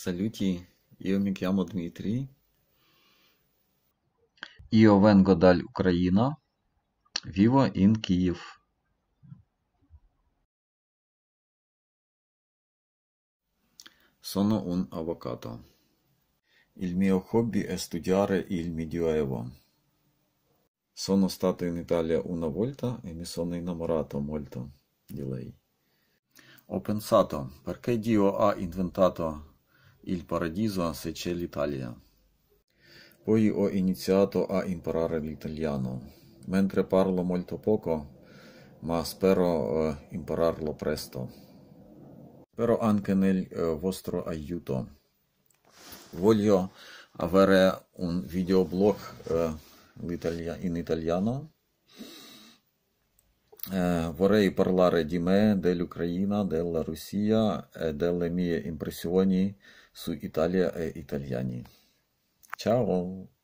Saluti, io mi chiamo Dmitri. Io vengo dall'Ucraina. Vivo in Kyiv. Sono un avvocato. Il mio hobby è studiare il Medioevo. Sono stato in Italia una volta e mi sono innamorato molto di lei. Ho pensato, perché Dio ha inventato Il paradiso se c'è l'Italia. Poi ho iniziato a imparare l'italiano, mentre parlo molto poco, ma spero eh, impararlo presto. Spero anche nel eh, vostro aiuto. Voglio avere un videoblog eh, italia in italiano. Eh, vorrei parlare di me, dell'Ucraina, della Russia e delle mie impressioni su Italia e italiani. Ciao!